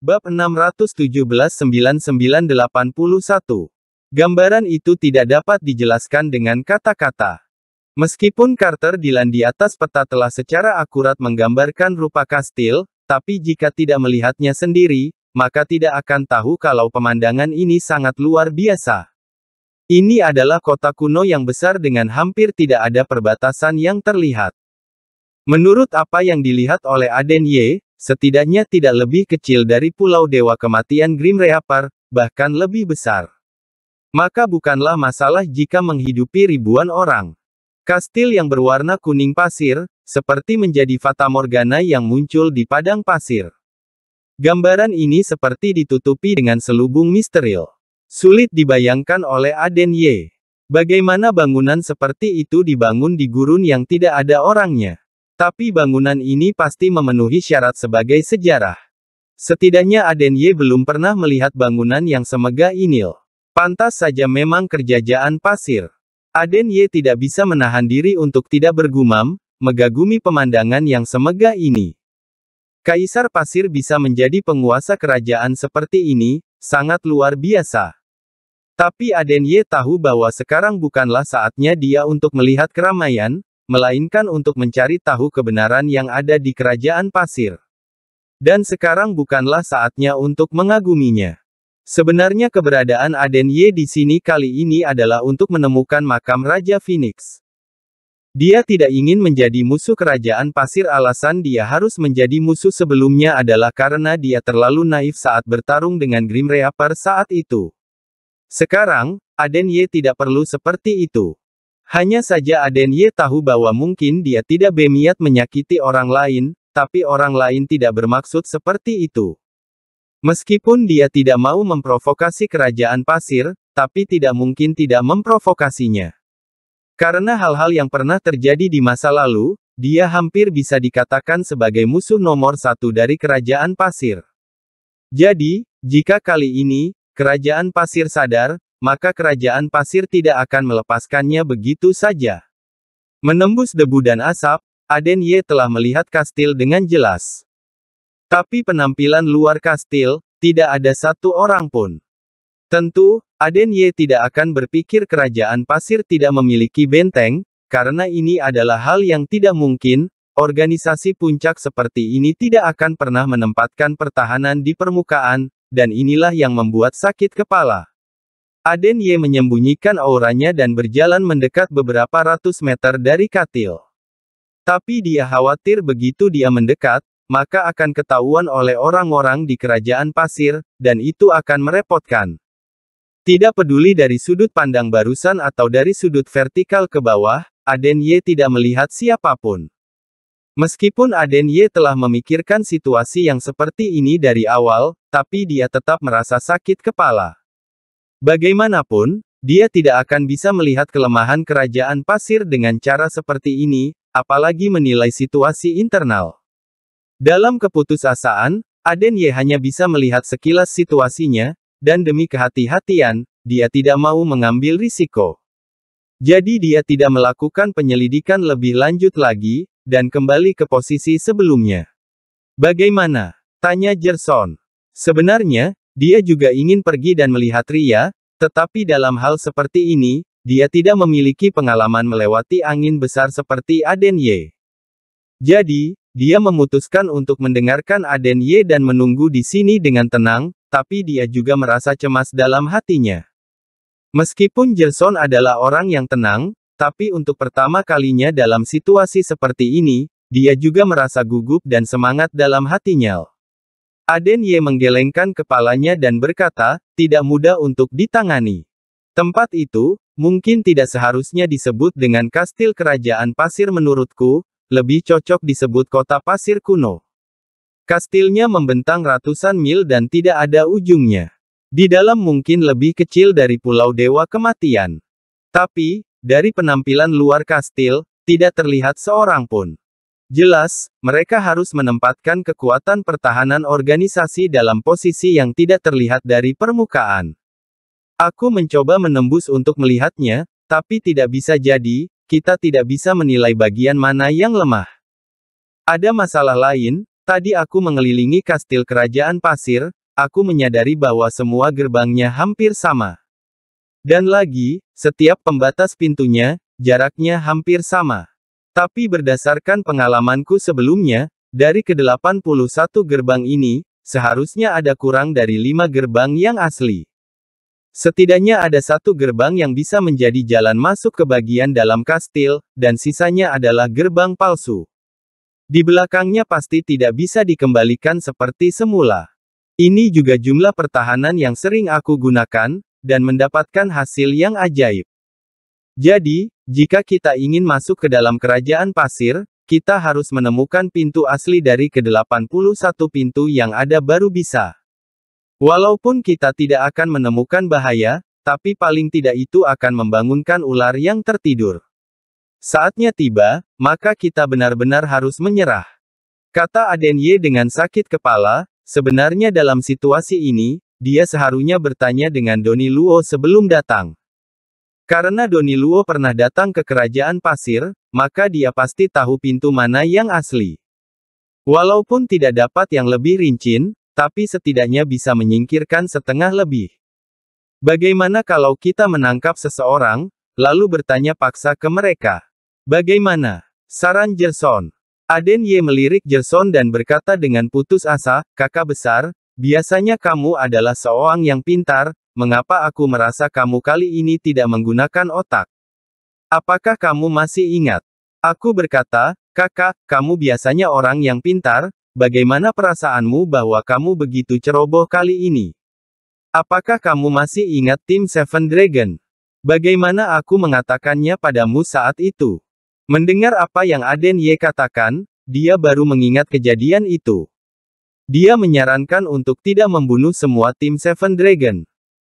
Bab 617-9981. Gambaran itu tidak dapat dijelaskan dengan kata-kata. Meskipun Carter Dylan di atas peta telah secara akurat menggambarkan rupa kastil, tapi jika tidak melihatnya sendiri, maka tidak akan tahu kalau pemandangan ini sangat luar biasa. Ini adalah kota kuno yang besar dengan hampir tidak ada perbatasan yang terlihat. Menurut apa yang dilihat oleh Aden Ye, Setidaknya tidak lebih kecil dari Pulau Dewa Kematian Grim Reaper, bahkan lebih besar. Maka bukanlah masalah jika menghidupi ribuan orang. Kastil yang berwarna kuning pasir, seperti menjadi fata morgana yang muncul di padang pasir. Gambaran ini seperti ditutupi dengan selubung misteril. Sulit dibayangkan oleh Aden Ye. Bagaimana bangunan seperti itu dibangun di gurun yang tidak ada orangnya? Tapi bangunan ini pasti memenuhi syarat sebagai sejarah. Setidaknya Adenye belum pernah melihat bangunan yang semegah ini. Pantas saja memang kerjajaan pasir. Adenye tidak bisa menahan diri untuk tidak bergumam, megagumi pemandangan yang semegah ini. Kaisar Pasir bisa menjadi penguasa kerajaan seperti ini, sangat luar biasa. Tapi Adenye tahu bahwa sekarang bukanlah saatnya dia untuk melihat keramaian, melainkan untuk mencari tahu kebenaran yang ada di kerajaan pasir. Dan sekarang bukanlah saatnya untuk mengaguminya. Sebenarnya keberadaan Aden Ye di sini kali ini adalah untuk menemukan makam Raja Phoenix. Dia tidak ingin menjadi musuh kerajaan pasir alasan dia harus menjadi musuh sebelumnya adalah karena dia terlalu naif saat bertarung dengan Grim Reaper saat itu. Sekarang, Aden Ye tidak perlu seperti itu. Hanya saja Aden Ye tahu bahwa mungkin dia tidak berniat menyakiti orang lain, tapi orang lain tidak bermaksud seperti itu. Meskipun dia tidak mau memprovokasi kerajaan pasir, tapi tidak mungkin tidak memprovokasinya. Karena hal-hal yang pernah terjadi di masa lalu, dia hampir bisa dikatakan sebagai musuh nomor satu dari kerajaan pasir. Jadi, jika kali ini, kerajaan pasir sadar, maka kerajaan pasir tidak akan melepaskannya begitu saja. Menembus debu dan asap, Aden Ye telah melihat kastil dengan jelas. Tapi penampilan luar kastil, tidak ada satu orang pun. Tentu, Aden Ye tidak akan berpikir kerajaan pasir tidak memiliki benteng, karena ini adalah hal yang tidak mungkin, organisasi puncak seperti ini tidak akan pernah menempatkan pertahanan di permukaan, dan inilah yang membuat sakit kepala. Aden Ye menyembunyikan auranya dan berjalan mendekat beberapa ratus meter dari katil. Tapi dia khawatir begitu dia mendekat, maka akan ketahuan oleh orang-orang di kerajaan pasir, dan itu akan merepotkan. Tidak peduli dari sudut pandang barusan atau dari sudut vertikal ke bawah, Aden Ye tidak melihat siapapun. Meskipun Aden Ye telah memikirkan situasi yang seperti ini dari awal, tapi dia tetap merasa sakit kepala. Bagaimanapun, dia tidak akan bisa melihat kelemahan kerajaan pasir dengan cara seperti ini, apalagi menilai situasi internal. Dalam keputusasaan, Aden Ye hanya bisa melihat sekilas situasinya, dan demi kehati-hatian, dia tidak mau mengambil risiko. Jadi dia tidak melakukan penyelidikan lebih lanjut lagi, dan kembali ke posisi sebelumnya. Bagaimana? Tanya Jerson. Sebenarnya, dia juga ingin pergi dan melihat Ria, tetapi dalam hal seperti ini, dia tidak memiliki pengalaman melewati angin besar seperti Aden Ye. Jadi, dia memutuskan untuk mendengarkan Aden Ye dan menunggu di sini dengan tenang, tapi dia juga merasa cemas dalam hatinya. Meskipun Jerson adalah orang yang tenang, tapi untuk pertama kalinya dalam situasi seperti ini, dia juga merasa gugup dan semangat dalam hatinya. Aden Ye menggelengkan kepalanya dan berkata, tidak mudah untuk ditangani. Tempat itu, mungkin tidak seharusnya disebut dengan kastil kerajaan pasir menurutku, lebih cocok disebut kota pasir kuno. Kastilnya membentang ratusan mil dan tidak ada ujungnya. Di dalam mungkin lebih kecil dari Pulau Dewa Kematian. Tapi, dari penampilan luar kastil, tidak terlihat seorang pun. Jelas, mereka harus menempatkan kekuatan pertahanan organisasi dalam posisi yang tidak terlihat dari permukaan. Aku mencoba menembus untuk melihatnya, tapi tidak bisa jadi, kita tidak bisa menilai bagian mana yang lemah. Ada masalah lain, tadi aku mengelilingi kastil kerajaan pasir, aku menyadari bahwa semua gerbangnya hampir sama. Dan lagi, setiap pembatas pintunya, jaraknya hampir sama. Tapi berdasarkan pengalamanku sebelumnya, dari ke-81 gerbang ini, seharusnya ada kurang dari 5 gerbang yang asli. Setidaknya ada satu gerbang yang bisa menjadi jalan masuk ke bagian dalam kastil, dan sisanya adalah gerbang palsu. Di belakangnya pasti tidak bisa dikembalikan seperti semula. Ini juga jumlah pertahanan yang sering aku gunakan, dan mendapatkan hasil yang ajaib. Jadi, jika kita ingin masuk ke dalam kerajaan pasir, kita harus menemukan pintu asli dari ke-81 pintu yang ada baru bisa. Walaupun kita tidak akan menemukan bahaya, tapi paling tidak itu akan membangunkan ular yang tertidur. Saatnya tiba, maka kita benar-benar harus menyerah. Kata Adenye dengan sakit kepala, sebenarnya dalam situasi ini, dia seharusnya bertanya dengan Doni Luo sebelum datang. Karena Doni Luo pernah datang ke kerajaan pasir, maka dia pasti tahu pintu mana yang asli. Walaupun tidak dapat yang lebih rincin, tapi setidaknya bisa menyingkirkan setengah lebih. Bagaimana kalau kita menangkap seseorang, lalu bertanya paksa ke mereka? Bagaimana? Saran Jerson. Aden Ye melirik Jerson dan berkata dengan putus asa, kakak besar, Biasanya kamu adalah seorang yang pintar, mengapa aku merasa kamu kali ini tidak menggunakan otak? Apakah kamu masih ingat? Aku berkata, kakak, kamu biasanya orang yang pintar, bagaimana perasaanmu bahwa kamu begitu ceroboh kali ini? Apakah kamu masih ingat tim Seven Dragon? Bagaimana aku mengatakannya padamu saat itu? Mendengar apa yang Aden Ye katakan, dia baru mengingat kejadian itu. Dia menyarankan untuk tidak membunuh semua tim Seven Dragon.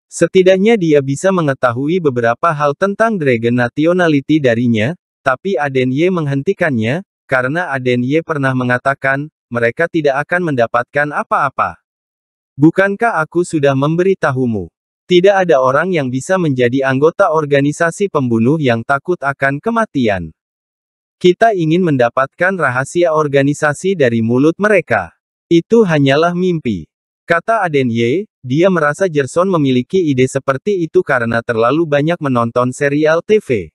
Setidaknya dia bisa mengetahui beberapa hal tentang Dragon Nationality darinya, tapi Aden Ye menghentikannya, karena Aden Ye pernah mengatakan, mereka tidak akan mendapatkan apa-apa. Bukankah aku sudah memberitahumu? Tidak ada orang yang bisa menjadi anggota organisasi pembunuh yang takut akan kematian. Kita ingin mendapatkan rahasia organisasi dari mulut mereka. Itu hanyalah mimpi. Kata Aden Ye, dia merasa Gerson memiliki ide seperti itu karena terlalu banyak menonton serial TV.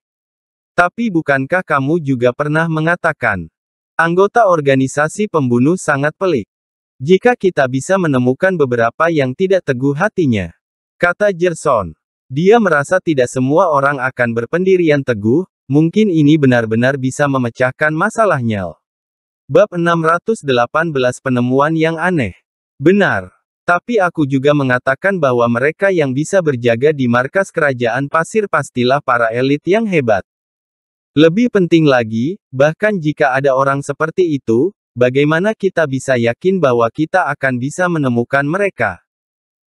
Tapi bukankah kamu juga pernah mengatakan, anggota organisasi pembunuh sangat pelik. Jika kita bisa menemukan beberapa yang tidak teguh hatinya. Kata Gerson. Dia merasa tidak semua orang akan berpendirian teguh, mungkin ini benar-benar bisa memecahkan masalahnya. Bab 618 Penemuan yang aneh. Benar. Tapi aku juga mengatakan bahwa mereka yang bisa berjaga di markas kerajaan pasir pastilah para elit yang hebat. Lebih penting lagi, bahkan jika ada orang seperti itu, bagaimana kita bisa yakin bahwa kita akan bisa menemukan mereka?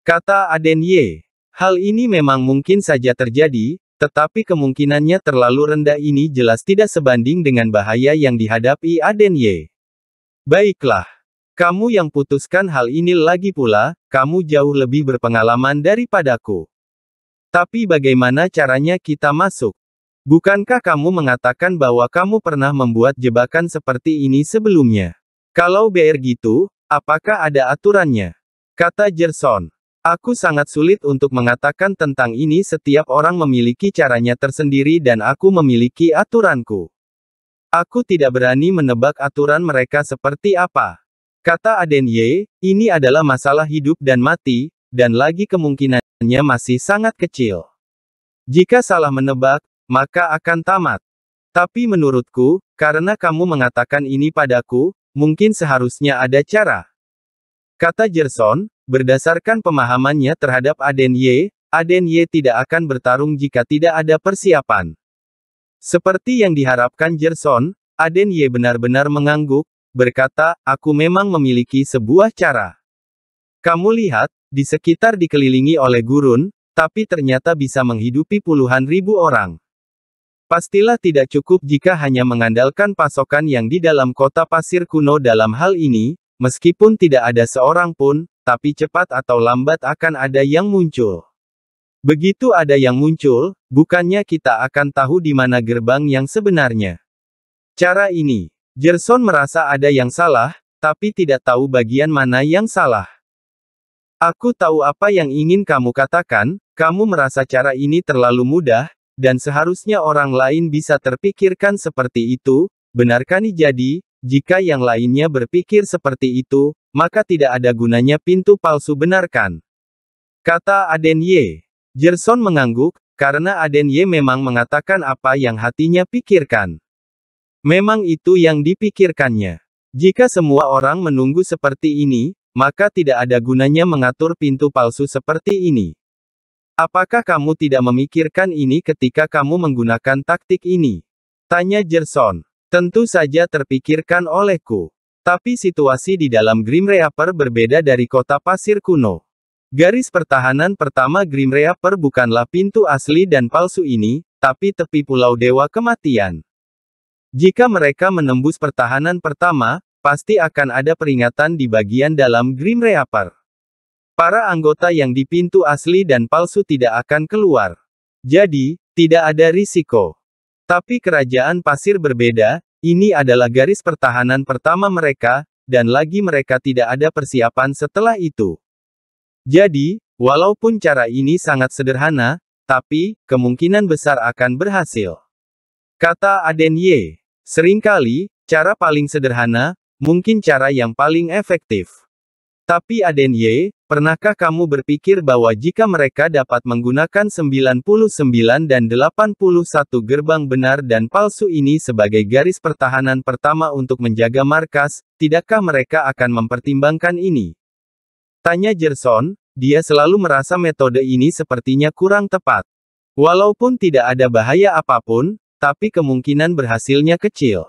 Kata Aden Ye. Hal ini memang mungkin saja terjadi, tetapi kemungkinannya terlalu rendah ini jelas tidak sebanding dengan bahaya yang dihadapi Aden Ye. Baiklah. Kamu yang putuskan hal ini lagi pula, kamu jauh lebih berpengalaman daripadaku. Tapi bagaimana caranya kita masuk? Bukankah kamu mengatakan bahwa kamu pernah membuat jebakan seperti ini sebelumnya? Kalau BR gitu, apakah ada aturannya? Kata Jerson. Aku sangat sulit untuk mengatakan tentang ini setiap orang memiliki caranya tersendiri dan aku memiliki aturanku. Aku tidak berani menebak aturan mereka seperti apa. Kata Aden Ye, ini adalah masalah hidup dan mati, dan lagi kemungkinannya masih sangat kecil. Jika salah menebak, maka akan tamat. Tapi menurutku, karena kamu mengatakan ini padaku, mungkin seharusnya ada cara. Kata Jerson, berdasarkan pemahamannya terhadap Aden Ye, Aden Ye tidak akan bertarung jika tidak ada persiapan. Seperti yang diharapkan Jerson, Aden Ye benar-benar mengangguk, berkata, aku memang memiliki sebuah cara. Kamu lihat, di sekitar dikelilingi oleh gurun, tapi ternyata bisa menghidupi puluhan ribu orang. Pastilah tidak cukup jika hanya mengandalkan pasokan yang di dalam kota pasir kuno dalam hal ini, Meskipun tidak ada seorang pun, tapi cepat atau lambat akan ada yang muncul. Begitu ada yang muncul, bukannya kita akan tahu di mana gerbang yang sebenarnya. Cara ini, Jerson merasa ada yang salah, tapi tidak tahu bagian mana yang salah. Aku tahu apa yang ingin kamu katakan, kamu merasa cara ini terlalu mudah, dan seharusnya orang lain bisa terpikirkan seperti itu, benarkah ini jadi, jika yang lainnya berpikir seperti itu, maka tidak ada gunanya pintu palsu benarkan. Kata Aden Ye. Gerson mengangguk, karena Aden Ye memang mengatakan apa yang hatinya pikirkan. Memang itu yang dipikirkannya. Jika semua orang menunggu seperti ini, maka tidak ada gunanya mengatur pintu palsu seperti ini. Apakah kamu tidak memikirkan ini ketika kamu menggunakan taktik ini? Tanya Jerson. Tentu saja terpikirkan olehku. Tapi situasi di dalam Grim Reaper berbeda dari kota pasir kuno. Garis pertahanan pertama Grim Reaper bukanlah pintu asli dan palsu ini, tapi tepi pulau dewa kematian. Jika mereka menembus pertahanan pertama, pasti akan ada peringatan di bagian dalam Grim Reaper. Para anggota yang di pintu asli dan palsu tidak akan keluar. Jadi, tidak ada risiko. Tapi kerajaan pasir berbeda, ini adalah garis pertahanan pertama mereka, dan lagi mereka tidak ada persiapan setelah itu. Jadi, walaupun cara ini sangat sederhana, tapi, kemungkinan besar akan berhasil. Kata Aden Ye. Seringkali, cara paling sederhana, mungkin cara yang paling efektif. Tapi Aden Ye, Pernahkah kamu berpikir bahwa jika mereka dapat menggunakan 99 dan 81 gerbang benar dan palsu ini sebagai garis pertahanan pertama untuk menjaga markas, tidakkah mereka akan mempertimbangkan ini? Tanya Jerson. dia selalu merasa metode ini sepertinya kurang tepat. Walaupun tidak ada bahaya apapun, tapi kemungkinan berhasilnya kecil.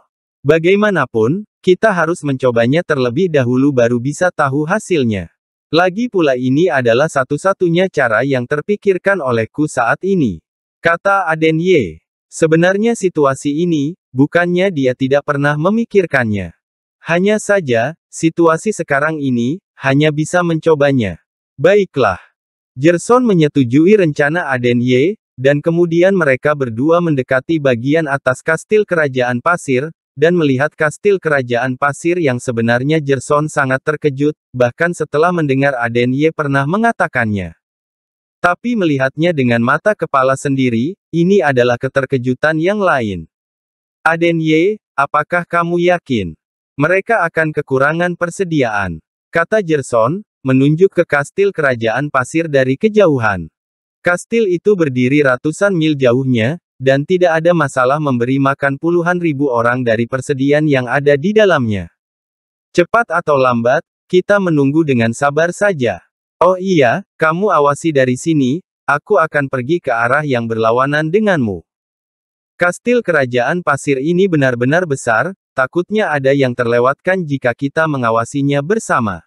Bagaimanapun, kita harus mencobanya terlebih dahulu baru bisa tahu hasilnya. Lagi pula ini adalah satu-satunya cara yang terpikirkan olehku saat ini. Kata Aden Ye. Sebenarnya situasi ini, bukannya dia tidak pernah memikirkannya. Hanya saja, situasi sekarang ini, hanya bisa mencobanya. Baiklah. Jerson menyetujui rencana Aden Ye, dan kemudian mereka berdua mendekati bagian atas kastil kerajaan pasir, dan melihat kastil kerajaan pasir yang sebenarnya Jerson sangat terkejut, bahkan setelah mendengar Aden Ye pernah mengatakannya. Tapi melihatnya dengan mata kepala sendiri, ini adalah keterkejutan yang lain. Aden Ye, apakah kamu yakin? Mereka akan kekurangan persediaan. Kata Jerson, menunjuk ke kastil kerajaan pasir dari kejauhan. Kastil itu berdiri ratusan mil jauhnya, dan tidak ada masalah memberi makan puluhan ribu orang dari persediaan yang ada di dalamnya. Cepat atau lambat, kita menunggu dengan sabar saja. Oh iya, kamu awasi dari sini, aku akan pergi ke arah yang berlawanan denganmu. Kastil kerajaan pasir ini benar-benar besar, takutnya ada yang terlewatkan jika kita mengawasinya bersama.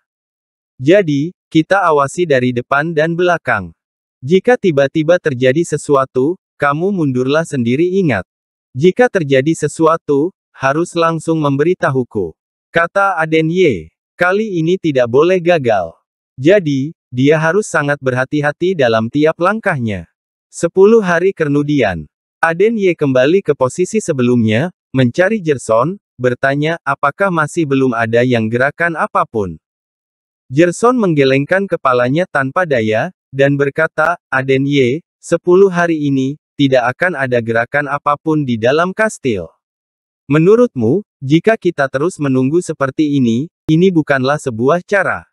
Jadi, kita awasi dari depan dan belakang. Jika tiba-tiba terjadi sesuatu, kamu mundurlah sendiri ingat. Jika terjadi sesuatu, harus langsung memberitahuku. Kata Aden Ye. Kali ini tidak boleh gagal. Jadi, dia harus sangat berhati-hati dalam tiap langkahnya. Sepuluh hari kemudian, Aden Ye kembali ke posisi sebelumnya, mencari Jerson, bertanya apakah masih belum ada yang gerakan apapun. Jerson menggelengkan kepalanya tanpa daya, dan berkata, Aden Ye, sepuluh hari ini, tidak akan ada gerakan apapun di dalam kastil. Menurutmu, jika kita terus menunggu seperti ini, ini bukanlah sebuah cara.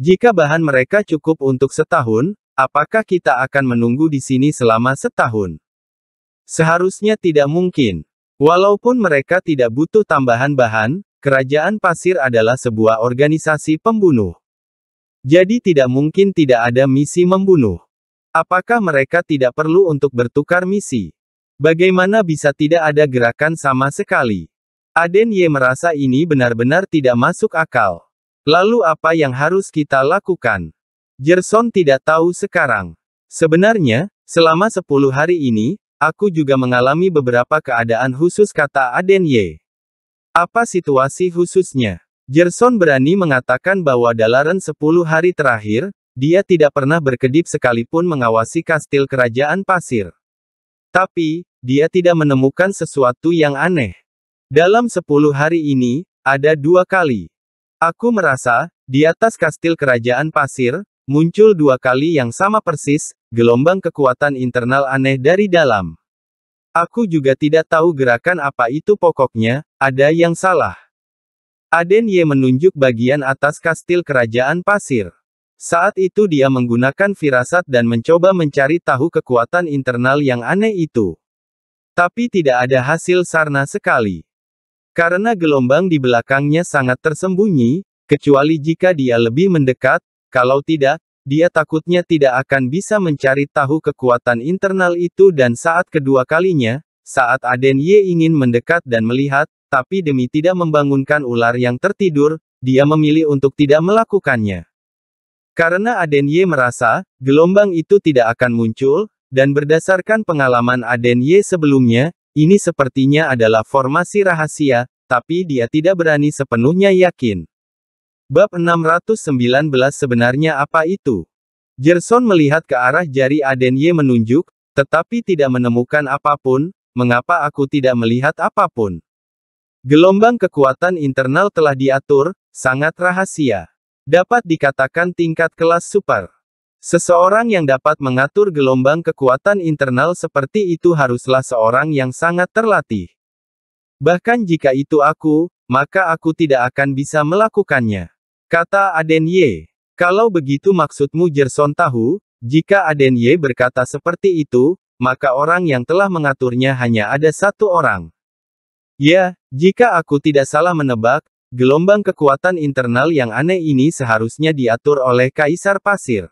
Jika bahan mereka cukup untuk setahun, apakah kita akan menunggu di sini selama setahun? Seharusnya tidak mungkin. Walaupun mereka tidak butuh tambahan bahan, kerajaan pasir adalah sebuah organisasi pembunuh. Jadi tidak mungkin tidak ada misi membunuh. Apakah mereka tidak perlu untuk bertukar misi? Bagaimana bisa tidak ada gerakan sama sekali? Aden Ye merasa ini benar-benar tidak masuk akal. Lalu apa yang harus kita lakukan? Jerson tidak tahu sekarang. Sebenarnya, selama 10 hari ini, aku juga mengalami beberapa keadaan khusus kata Aden Ye. Apa situasi khususnya? Jerson berani mengatakan bahwa dalaran 10 hari terakhir, dia tidak pernah berkedip sekalipun mengawasi kastil kerajaan pasir. Tapi, dia tidak menemukan sesuatu yang aneh. Dalam sepuluh hari ini, ada dua kali. Aku merasa, di atas kastil kerajaan pasir, muncul dua kali yang sama persis, gelombang kekuatan internal aneh dari dalam. Aku juga tidak tahu gerakan apa itu pokoknya, ada yang salah. Aden Ye menunjuk bagian atas kastil kerajaan pasir. Saat itu dia menggunakan firasat dan mencoba mencari tahu kekuatan internal yang aneh itu. Tapi tidak ada hasil sarna sekali. Karena gelombang di belakangnya sangat tersembunyi, kecuali jika dia lebih mendekat, kalau tidak, dia takutnya tidak akan bisa mencari tahu kekuatan internal itu dan saat kedua kalinya, saat Aden Ye ingin mendekat dan melihat, tapi demi tidak membangunkan ular yang tertidur, dia memilih untuk tidak melakukannya. Karena Aden Ye merasa, gelombang itu tidak akan muncul, dan berdasarkan pengalaman Aden Ye sebelumnya, ini sepertinya adalah formasi rahasia, tapi dia tidak berani sepenuhnya yakin. Bab 619 sebenarnya apa itu? Jerson melihat ke arah jari Aden Ye menunjuk, tetapi tidak menemukan apapun, mengapa aku tidak melihat apapun? Gelombang kekuatan internal telah diatur, sangat rahasia dapat dikatakan tingkat kelas super. Seseorang yang dapat mengatur gelombang kekuatan internal seperti itu haruslah seorang yang sangat terlatih. Bahkan jika itu aku, maka aku tidak akan bisa melakukannya. Kata Aden Ye. Kalau begitu maksudmu Jerson tahu, jika Aden Ye berkata seperti itu, maka orang yang telah mengaturnya hanya ada satu orang. Ya, jika aku tidak salah menebak, Gelombang kekuatan internal yang aneh ini seharusnya diatur oleh Kaisar Pasir.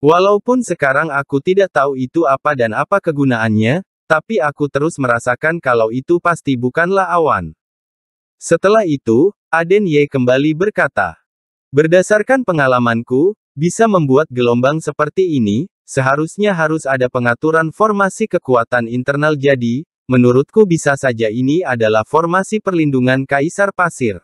Walaupun sekarang aku tidak tahu itu apa dan apa kegunaannya, tapi aku terus merasakan kalau itu pasti bukanlah awan. Setelah itu, Aden Ye kembali berkata, Berdasarkan pengalamanku, bisa membuat gelombang seperti ini, seharusnya harus ada pengaturan formasi kekuatan internal jadi, menurutku bisa saja ini adalah formasi perlindungan Kaisar Pasir.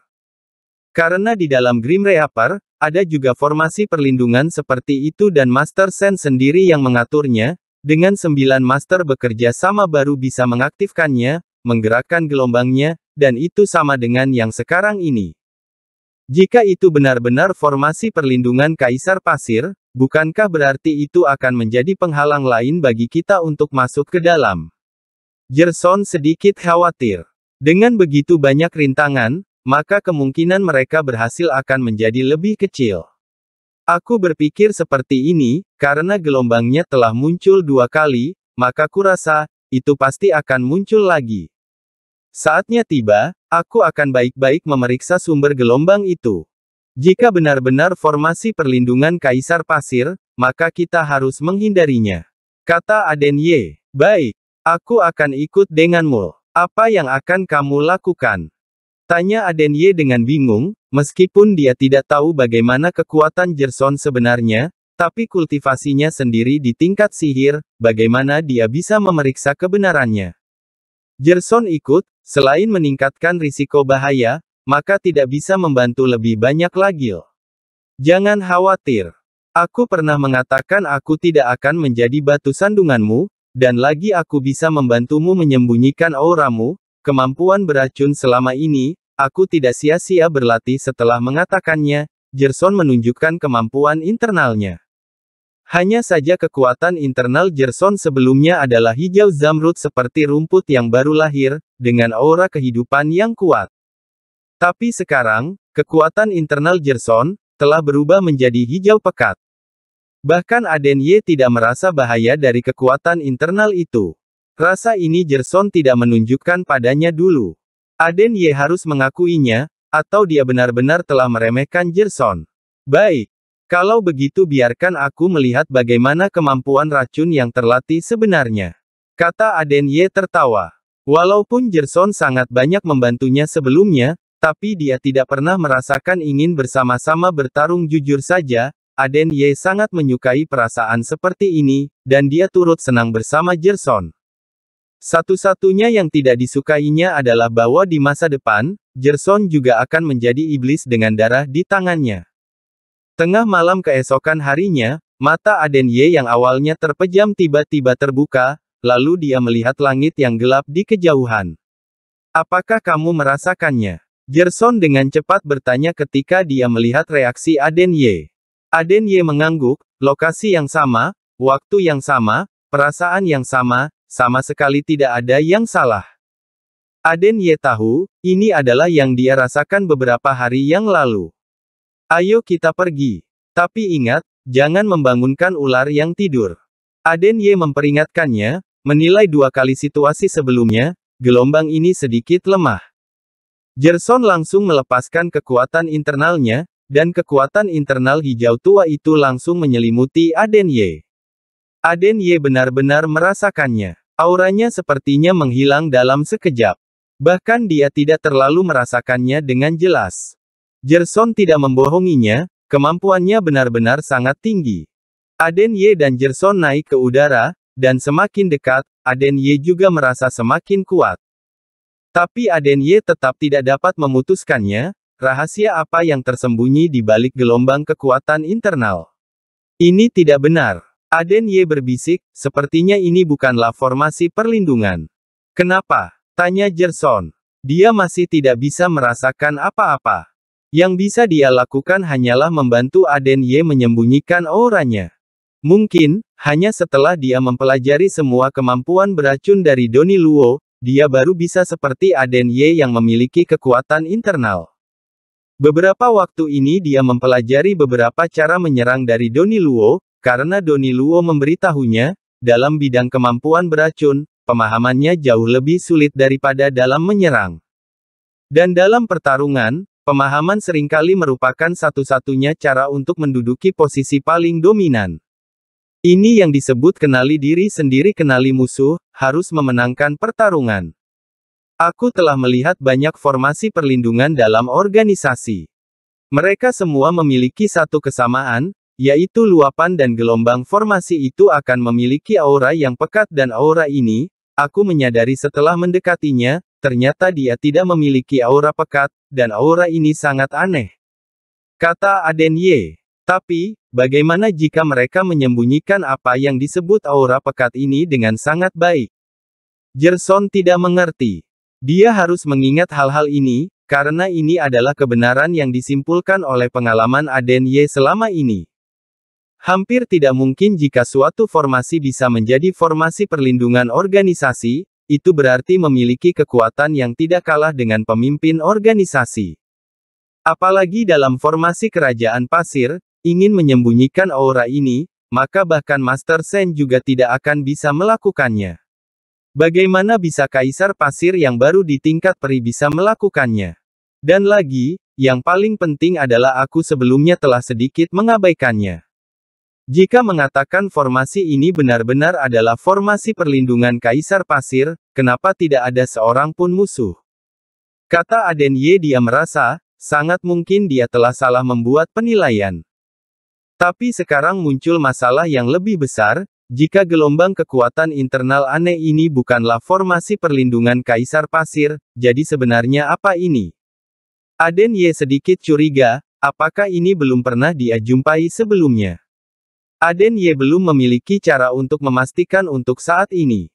Karena di dalam Grim Reaper, ada juga formasi perlindungan seperti itu dan Master Sen sendiri yang mengaturnya, dengan sembilan master bekerja sama baru bisa mengaktifkannya, menggerakkan gelombangnya, dan itu sama dengan yang sekarang ini. Jika itu benar-benar formasi perlindungan Kaisar Pasir, bukankah berarti itu akan menjadi penghalang lain bagi kita untuk masuk ke dalam? Gerson sedikit khawatir. Dengan begitu banyak rintangan, maka kemungkinan mereka berhasil akan menjadi lebih kecil. Aku berpikir seperti ini, karena gelombangnya telah muncul dua kali, maka kurasa, itu pasti akan muncul lagi. Saatnya tiba, aku akan baik-baik memeriksa sumber gelombang itu. Jika benar-benar formasi perlindungan Kaisar Pasir, maka kita harus menghindarinya. Kata Aden Ye. Baik, Aku akan ikut denganmu. Apa yang akan kamu lakukan? Tanya Aden Ye dengan bingung, meskipun dia tidak tahu bagaimana kekuatan Jerson sebenarnya, tapi kultivasinya sendiri di tingkat sihir, bagaimana dia bisa memeriksa kebenarannya. Jerson ikut, selain meningkatkan risiko bahaya, maka tidak bisa membantu lebih banyak lagi. Jangan khawatir. Aku pernah mengatakan aku tidak akan menjadi batu sandunganmu, dan lagi aku bisa membantumu menyembunyikan auramu, kemampuan beracun selama ini, aku tidak sia-sia berlatih setelah mengatakannya, Jerson menunjukkan kemampuan internalnya. Hanya saja kekuatan internal Jerson sebelumnya adalah hijau zamrud seperti rumput yang baru lahir, dengan aura kehidupan yang kuat. Tapi sekarang, kekuatan internal Jerson telah berubah menjadi hijau pekat. Bahkan Aden Ye tidak merasa bahaya dari kekuatan internal itu. Rasa ini Jerson tidak menunjukkan padanya dulu. Aden Ye harus mengakuinya, atau dia benar-benar telah meremehkan Jerson. Baik. Kalau begitu biarkan aku melihat bagaimana kemampuan racun yang terlatih sebenarnya. Kata Aden Ye tertawa. Walaupun Jerson sangat banyak membantunya sebelumnya, tapi dia tidak pernah merasakan ingin bersama-sama bertarung jujur saja, Aden Ye sangat menyukai perasaan seperti ini, dan dia turut senang bersama Jerson. Satu-satunya yang tidak disukainya adalah bahwa di masa depan, Jerson juga akan menjadi iblis dengan darah di tangannya. Tengah malam keesokan harinya, mata Aden Ye yang awalnya terpejam tiba-tiba terbuka, lalu dia melihat langit yang gelap di kejauhan. Apakah kamu merasakannya? Jerson? dengan cepat bertanya ketika dia melihat reaksi Aden Ye. Aden Ye mengangguk, lokasi yang sama, waktu yang sama, perasaan yang sama, sama sekali tidak ada yang salah. Aden Ye tahu, ini adalah yang dia rasakan beberapa hari yang lalu. Ayo kita pergi. Tapi ingat, jangan membangunkan ular yang tidur. Aden Ye memperingatkannya, menilai dua kali situasi sebelumnya, gelombang ini sedikit lemah. Jerson langsung melepaskan kekuatan internalnya, dan kekuatan internal hijau tua itu langsung menyelimuti Aden Ye. Aden Ye benar-benar merasakannya. Auranya sepertinya menghilang dalam sekejap. Bahkan dia tidak terlalu merasakannya dengan jelas. Jerson tidak membohonginya, kemampuannya benar-benar sangat tinggi. Aden Ye dan Jerson naik ke udara, dan semakin dekat, Aden Ye juga merasa semakin kuat. Tapi Aden Ye tetap tidak dapat memutuskannya, Rahasia apa yang tersembunyi di balik gelombang kekuatan internal? Ini tidak benar. Aden Ye berbisik, sepertinya ini bukanlah formasi perlindungan. Kenapa? Tanya Jerson. Dia masih tidak bisa merasakan apa-apa. Yang bisa dia lakukan hanyalah membantu Aden Ye menyembunyikan auranya. Mungkin, hanya setelah dia mempelajari semua kemampuan beracun dari Doni Luo, dia baru bisa seperti Aden Ye yang memiliki kekuatan internal. Beberapa waktu ini dia mempelajari beberapa cara menyerang dari Doni Luo, karena Doni Luo memberitahunya, dalam bidang kemampuan beracun, pemahamannya jauh lebih sulit daripada dalam menyerang. Dan dalam pertarungan, pemahaman seringkali merupakan satu-satunya cara untuk menduduki posisi paling dominan. Ini yang disebut kenali diri sendiri kenali musuh, harus memenangkan pertarungan. Aku telah melihat banyak formasi perlindungan dalam organisasi. Mereka semua memiliki satu kesamaan, yaitu luapan dan gelombang formasi itu akan memiliki aura yang pekat dan aura ini, aku menyadari setelah mendekatinya, ternyata dia tidak memiliki aura pekat, dan aura ini sangat aneh. Kata Aden Ye. Tapi, bagaimana jika mereka menyembunyikan apa yang disebut aura pekat ini dengan sangat baik? Jerson tidak mengerti. Dia harus mengingat hal-hal ini, karena ini adalah kebenaran yang disimpulkan oleh pengalaman Aden Ye selama ini. Hampir tidak mungkin jika suatu formasi bisa menjadi formasi perlindungan organisasi, itu berarti memiliki kekuatan yang tidak kalah dengan pemimpin organisasi. Apalagi dalam formasi kerajaan pasir, ingin menyembunyikan aura ini, maka bahkan Master Sen juga tidak akan bisa melakukannya. Bagaimana bisa kaisar pasir yang baru di tingkat peri bisa melakukannya? Dan lagi, yang paling penting adalah aku sebelumnya telah sedikit mengabaikannya. Jika mengatakan formasi ini benar-benar adalah formasi perlindungan kaisar pasir, kenapa tidak ada seorang pun musuh? Kata Aden Ye dia merasa, sangat mungkin dia telah salah membuat penilaian. Tapi sekarang muncul masalah yang lebih besar, jika gelombang kekuatan internal aneh ini bukanlah formasi perlindungan kaisar pasir, jadi sebenarnya apa ini? Aden Ye sedikit curiga, apakah ini belum pernah dia jumpai sebelumnya? Aden Ye belum memiliki cara untuk memastikan untuk saat ini.